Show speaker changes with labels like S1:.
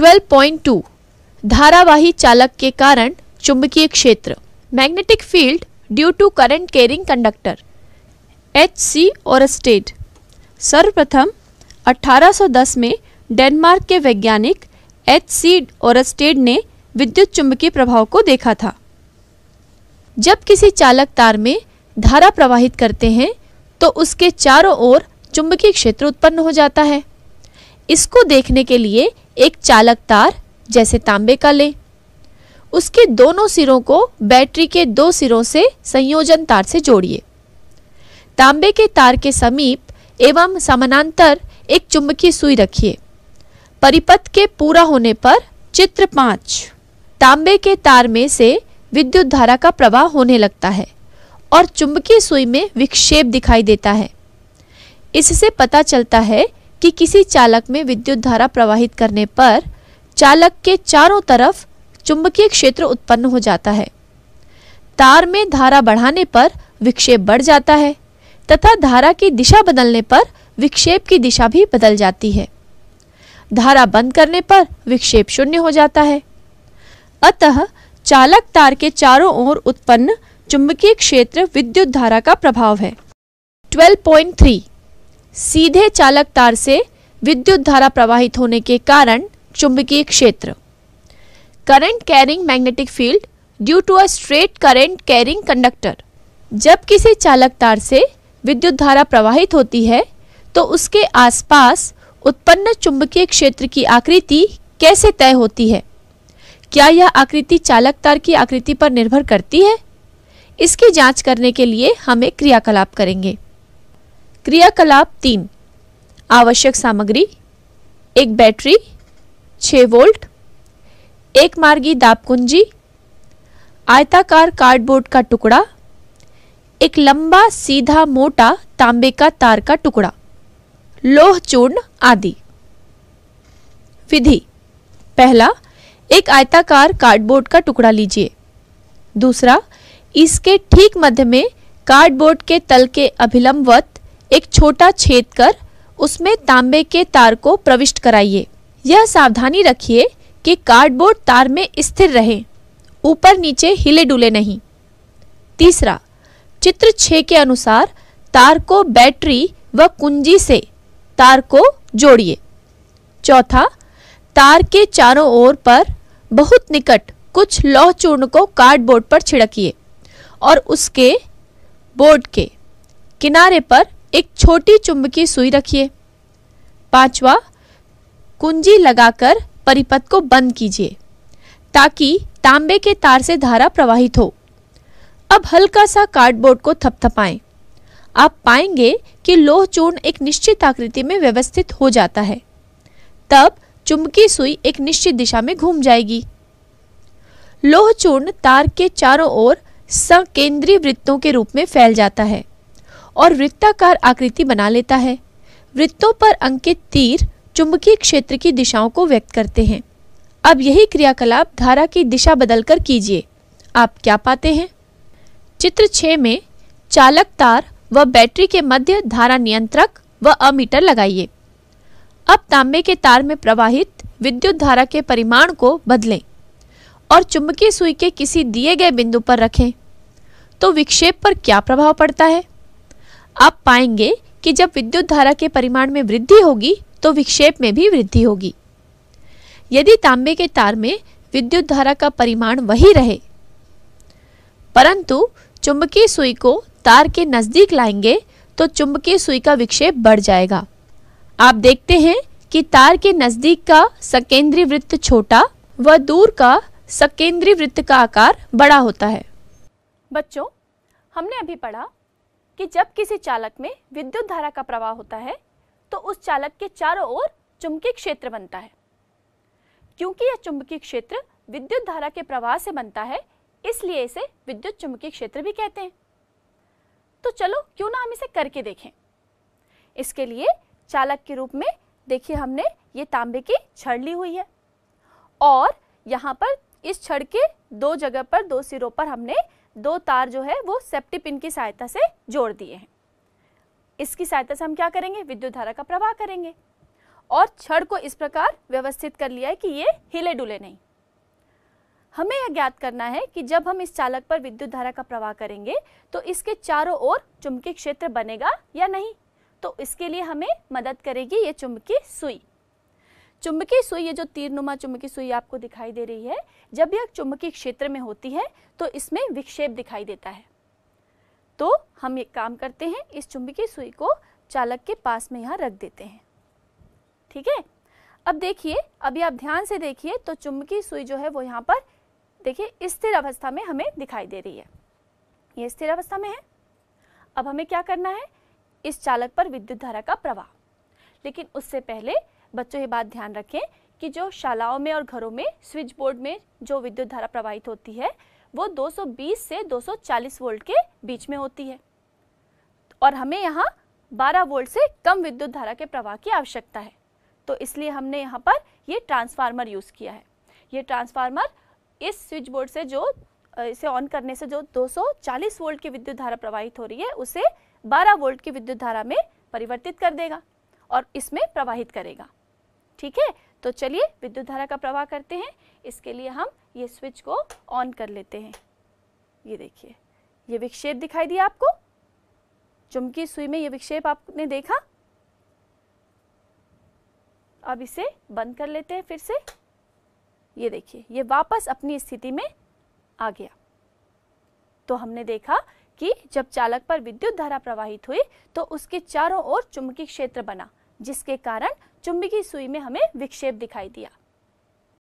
S1: 12.2 धारावाही चालक के कारण चुंबकीय क्षेत्र magnetic field due to current carrying conductor H C और स्टेट सर्वप्रथम 1810 में डेनमार्क के वैज्ञानिक एच सी और स्टेड ने विद्युत चुंबकीय प्रभाव को देखा था जब किसी चालक तार में धारा प्रवाहित करते हैं तो उसके चारों ओर चुंबकीय क्षेत्र उत्पन्न हो जाता है इसको देखने के लिए एक चालक तार जैसे तांबे का लें उसके दोनों सिरों को बैटरी के दो सिरों से संयोजन तार से जोड़िए तांबे के तार के समीप एवं समानांतर एक चुंबकीय सुई रखिए परिपथ के पूरा होने पर चित्र पाँच तांबे के तार में से विद्युत धारा का प्रवाह होने लगता है और चुंबकीय सुई में विक्षेप दिखाई देता है इससे पता चलता है कि किसी चालक में विद्युत धारा प्रवाहित करने पर चालक के चारों तरफ चुंबकीय क्षेत्र उत्पन्न हो जाता है तार में धारा बढ़ाने पर विक्षेप बढ़ जाता है तथा धारा की दिशा बदलने पर विक्षेप की दिशा भी बदल जाती है धारा बंद करने पर विक्षेप शून्य हो जाता है अतः चालक तार के चारों ओर उत्पन्न चुंबकीय क्षेत्र विद्युत धारा का प्रभाव है 12.3 सीधे चालक तार से विद्युत धारा प्रवाहित होने के कारण चुंबकीय क्षेत्र current carrying magnetic field due to a straight current carrying conductor जब किसी चालक तार से विद्युत धारा प्रवाहित होती है तो उसके आसपास उत्पन्न चुंबकीय क्षेत्र की आकृति कैसे तय होती है क्या यह आकृति चालक तार की आकृति पर निर्भर करती है इसकी जांच करने के लिए हम एक क्रियाकलाप करेंगे क्रियाकलाप तीन आवश्यक सामग्री एक बैटरी छ वोल्ट एक मार्गी दाब कुंजी आयताकार कार्डबोर्ड का टुकड़ा एक लंबा सीधा मोटा तांबे का तार का टुकड़ा लोह चूर्ण आदि विधि पहला एक आयताकार कार्डबोर्ड का टुकड़ा लीजिए दूसरा इसके ठीक मध्य में कार्डबोर्ड के तल के अभिलंबवत एक छोटा छेद कर उसमें तांबे के तार को प्रविष्ट कराइए यह सावधानी रखिए कि कार्डबोर्ड तार में स्थिर रहे ऊपर नीचे हिले डुले नहीं तीसरा चित्र छः के अनुसार तार को बैटरी व कुंजी से तार को जोड़िए चौथा तार के चारों ओर पर बहुत निकट कुछ लौह चूर्ण को कार्डबोर्ड पर छिड़किए और उसके बोर्ड के किनारे पर एक छोटी चुंबकीय सुई रखिए पांचवा कुंजी लगाकर परिपथ को बंद कीजिए ताकि तांबे के तार से धारा प्रवाहित हो अब हल्का सा कार्डबोर्ड को थपथपाएं। आप पाएंगे कि लोह चूर्ण एक निश्चित आकृति में व्यवस्थित हो जाता है तब चुंबकीय सुई एक निश्चित दिशा में घूम जाएगी लोह चूर्ण तार के चारों ओर संकेंद्रीय वृत्तों के रूप में फैल जाता है और वृत्ताकार आकृति बना लेता है वृत्तों पर अंकित तीर चुंबकीय क्षेत्र की दिशाओं को व्यक्त करते हैं अब यही क्रियाकलाप धारा की दिशा बदलकर कीजिए आप क्या पाते हैं चित्र छः में चालक तार व बैटरी के मध्य धारा नियंत्रक व अमीटर लगाइए अब तांबे के तार में प्रवाहित विद्युत धारा के परिमाण को बदलें और चुंबकीय सुई के किसी दिए गए बिंदु पर रखें तो विक्षेप पर क्या प्रभाव पड़ता है आप पाएंगे कि जब विद्युत धारा के परिमाण में वृद्धि होगी तो विक्षेप में भी वृद्धि होगी यदि तांबे के तार में विद्युत धारा का परिमाण वही रहे परंतु चुंबकीय सुई को तार के नजदीक लाएंगे तो चुंबकीय सुई का विक्षेप बढ़ जाएगा आप देखते हैं कि तार के नजदीक का सकेंद्रीय वृत्त छोटा व दूर का सकेंद्रीय वृत्त का आकार बड़ा होता है बच्चों हमने अभी पढ़ा कि जब किसी चालक में विद्युत धारा का प्रवाह होता है तो उस चालक के चारों ओर चुंबकीय क्षेत्र बनता है क्योंकि यह चुंबकीय क्षेत्र विद्युत धारा के प्रवाह से बनता है इसलिए इसे विद्युत चुंबकीय क्षेत्र भी कहते हैं तो चलो क्यों ना हम इसे करके देखें इसके लिए चालक के रूप में देखिए हमने ये तांबे की छड़ ली हुई है और यहाँ पर इस छड़ के दो जगह पर दो सिरों पर हमने दो तार जो है वो सेप्टी पिन की सहायता से जोड़ दिए हैं इसकी सहायता से हम क्या करेंगे विद्युत धारा का प्रवाह करेंगे और छड़ को इस प्रकार व्यवस्थित कर लिया है कि ये हिले डुले नहीं हमें यह ज्ञात करना है कि जब हम इस चालक पर विद्युत धारा का प्रवाह करेंगे तो इसके चारों ओर चुंबकीय क्षेत्र बनेगा या नहीं तो इसके लिए हमें मदद करेगी ये चुंबकीय सुई चुंबकीय सुई ये जो तीरनुमा चुंबकीय सुई आपको दिखाई दे रही है जब यह चुंबकीय क्षेत्र में होती है तो इसमें विक्षेप दिखाई देता है तो हम एक काम करते हैं इस चुंबकीय सुई को चालक के पास में यहाँ रख देते हैं ठीक है अब देखिए अभी आप ध्यान से देखिए तो चुंबकीय सुई जो है वो यहाँ पर देखिए स्थिर अवस्था में हमें दिखाई दे रही है ये स्थिर अवस्था में है अब हमें क्या करना है इस चालक पर विद्युत धारा का प्रवाह लेकिन उससे पहले बच्चों ये बात ध्यान रखें कि जो शालाओं में और घरों में स्विच बोर्ड में जो विद्युत धारा प्रवाहित होती है वो 220 से 240 वोल्ट के बीच में होती है और हमें यहाँ 12 वोल्ट से कम विद्युत धारा के प्रवाह की आवश्यकता है तो इसलिए हमने यहाँ पर ये ट्रांसफार्मर यूज़ किया है ये ट्रांसफार्मर इस स्विच बोर्ड से जो इसे ऑन करने से जो 240 वोल्ट की विद्युत धारा प्रवाहित हो रही है उसे 12 वोल्ट की विद्युत धारा में परिवर्तित कर देगा और इसमें प्रवाहित करेगा ठीक है तो चलिए विद्युत धारा का प्रवाह करते हैं इसके लिए हम ये स्विच को ऑन कर लेते हैं ये देखिए ये विक्षेप दिखाई दिया आपको चुमकी सुई में ये विक्षेप आपने देखा अब इसे बंद कर लेते हैं फिर से ये देखिए ये वापस अपनी स्थिति में आ गया तो हमने देखा कि जब चालक पर विद्युत धारा प्रवाहित हुई तो उसके चारों ओर चुंबकीय क्षेत्र बना जिसके कारण चुंबकीय सुई में हमें विक्षेप दिखाई दिया